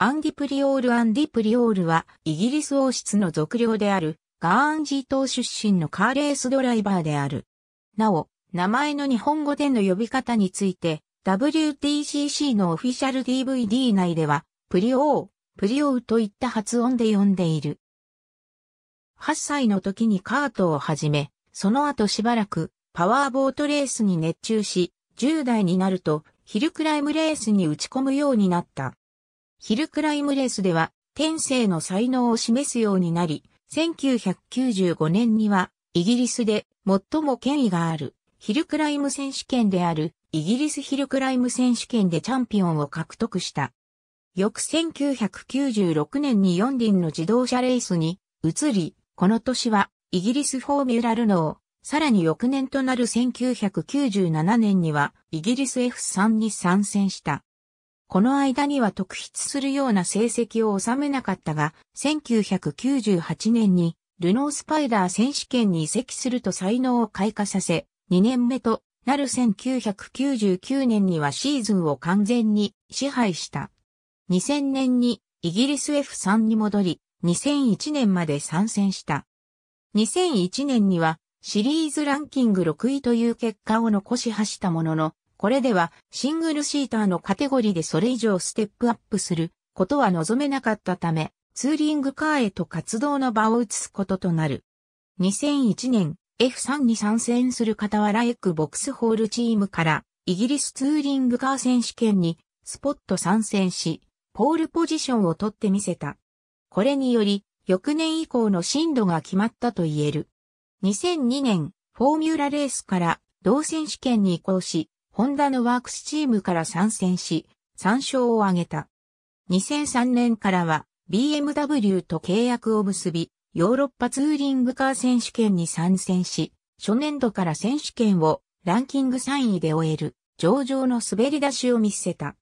アンディプリオールアンディプリオールはイギリス王室の属領であるガーンジー島出身のカーレースドライバーである。なお、名前の日本語での呼び方について WTCC のオフィシャル DVD 内ではプリオー、プリオーといった発音で呼んでいる。8歳の時にカートを始め、その後しばらくパワーボートレースに熱中し、10代になるとヒルクライムレースに打ち込むようになった。ヒルクライムレースでは、天性の才能を示すようになり、1995年には、イギリスで最も権威がある、ヒルクライム選手権である、イギリスヒルクライム選手権でチャンピオンを獲得した。翌1996年に四輪の自動車レースに移り、この年はイギリスフォーミュラルノー、さらに翌年となる1997年にはイギリス F3 に参戦した。この間には特筆するような成績を収めなかったが、1998年にルノースパイダー選手権に移籍すると才能を開花させ、2年目となる1999年にはシーズンを完全に支配した。2000年にイギリス F3 に戻り、2001年まで参戦した。2001年にはシリーズランキング6位という結果を残し走ったものの、これではシングルシーターのカテゴリーでそれ以上ステップアップすることは望めなかったため、ツーリングカーへと活動の場を移すこととなる。2001年、F3 に参戦する傍らエクボックスホールチームからイギリスツーリングカー選手権にスポット参戦し、ポールポジションを取ってみせた。これにより、翌年以降の進路が決まったと言える。2002年、フォーミュラレースから同選手権に移行し、ホンダのワークスチームから参戦し、参勝を挙げた。2003年からは BMW と契約を結び、ヨーロッパツーリングカー選手権に参戦し、初年度から選手権をランキング3位で終える、上々の滑り出しを見せた。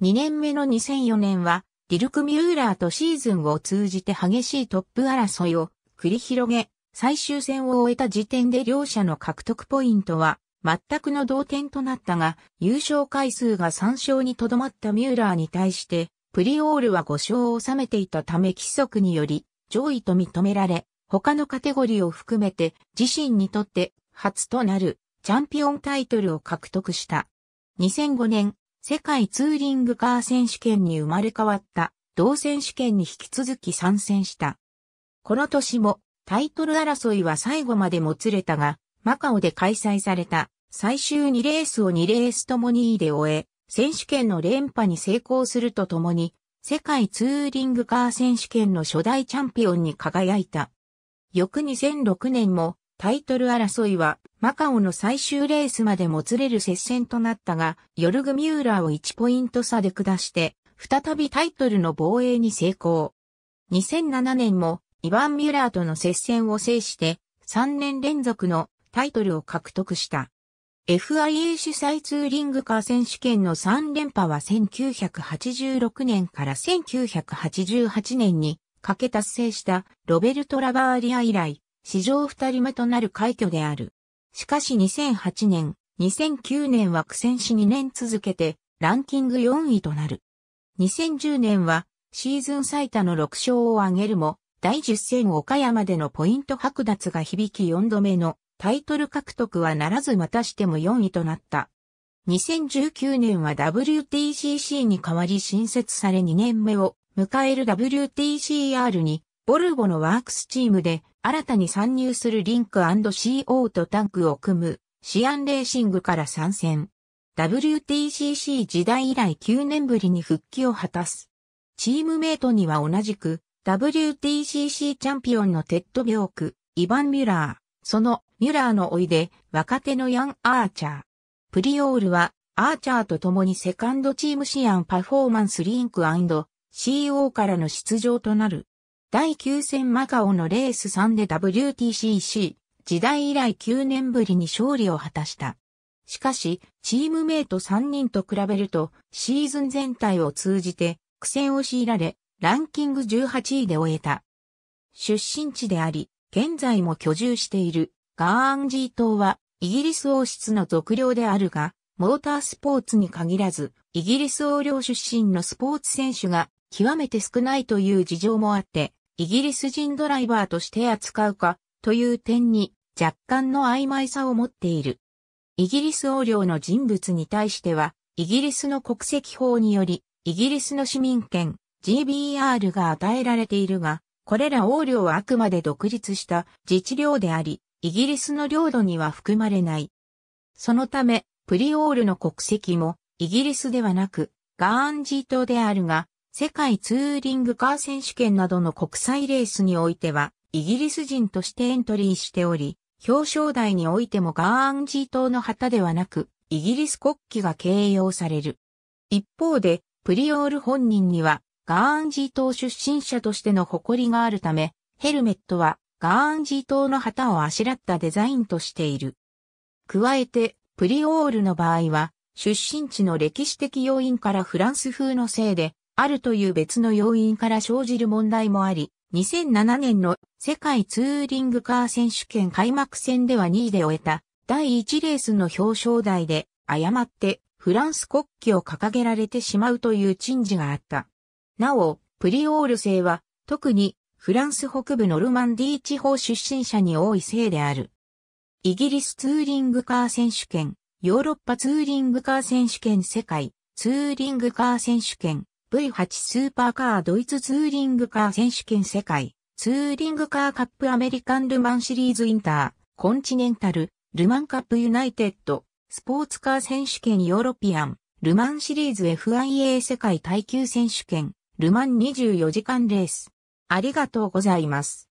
2年目の2004年は、ディルク・ミューラーとシーズンを通じて激しいトップ争いを繰り広げ、最終戦を終えた時点で両者の獲得ポイントは全くの同点となったが、優勝回数が3勝にとどまったミューラーに対して、プリオールは5勝を収めていたため規則により、上位と認められ、他のカテゴリーを含めて自身にとって初となるチャンピオンタイトルを獲得した。2005年、世界ツーリングカー選手権に生まれ変わった同選手権に引き続き参戦した。この年もタイトル争いは最後までもつれたが、マカオで開催された最終2レースを2レースともに2位で終え、選手権の連覇に成功するとともに、世界ツーリングカー選手権の初代チャンピオンに輝いた。翌2006年もタイトル争いはマカオの最終レースまでもつれる接戦となったが、ヨルグ・ミューラーを1ポイント差で下して、再びタイトルの防衛に成功。2007年もイヴァン・ミューラーとの接戦を制して、3年連続のタイトルを獲得した。FIA 主催ツーリングカー選手権の3連覇は1986年から1988年にかけ達成したロベルト・ラバーリア以来、史上2人目となる快挙である。しかし2008年、2009年は苦戦し2年続けてランキング4位となる。2010年はシーズン最多の6勝を挙げるも、第10戦岡山でのポイント剥奪が響き4度目のタイトル獲得はならずまたしても4位となった。2019年は WTCC に代わり新設され2年目を迎える WTCR にボルボのワークスチームで新たに参入するリンク &CO とタンクを組むシアンレーシングから参戦。WTCC 時代以来9年ぶりに復帰を果たす。チームメイトには同じく WTCC チャンピオンのテッド・ビョーク、イヴァン・ミュラー、そのミュラーのおいで若手のヤン・アーチャー。プリオールはアーチャーと共にセカンドチームシアンパフォーマンスリンク &CO からの出場となる。第9戦マカオのレース3で WTCC 時代以来9年ぶりに勝利を果たした。しかし、チームメイト3人と比べると、シーズン全体を通じて苦戦を強いられ、ランキング18位で終えた。出身地であり、現在も居住しているガーンジー島はイギリス王室の属領であるが、モータースポーツに限らず、イギリス王領出身のスポーツ選手が極めて少ないという事情もあって、イギリス人ドライバーとして扱うかという点に若干の曖昧さを持っている。イギリス王領の人物に対しては、イギリスの国籍法により、イギリスの市民権 GBR が与えられているが、これら王領はあくまで独立した自治領であり、イギリスの領土には含まれない。そのため、プリオールの国籍もイギリスではなく、ガーンジー島であるが、世界ツーリングカー選手権などの国際レースにおいては、イギリス人としてエントリーしており、表彰台においてもガーンジー島の旗ではなく、イギリス国旗が掲揚される。一方で、プリオール本人には、ガーンジー島出身者としての誇りがあるため、ヘルメットはガーンジー島の旗をあしらったデザインとしている。加えて、プリオールの場合は、出身地の歴史的要因からフランス風のせいで、あるという別の要因から生じる問題もあり、2007年の世界ツーリングカー選手権開幕戦では2位で終えた第1レースの表彰台で誤ってフランス国旗を掲げられてしまうという珍事があった。なお、プリオール製は、特にフランス北部ノルマンディー地方出身者に多い製である。イギリスツーリングカー選手権、ヨーロッパツーリングカー選手権世界、ツーリングカー選手権、V8 スーパーカードイツツーリングカー選手権世界、ツーリングカーカップアメリカンルマンシリーズインター、コンチネンタル、ルマンカップユナイテッド、スポーツカー選手権ヨーロピアン、ルマンシリーズ FIA 世界耐久選手権、ルマン24時間レース。ありがとうございます。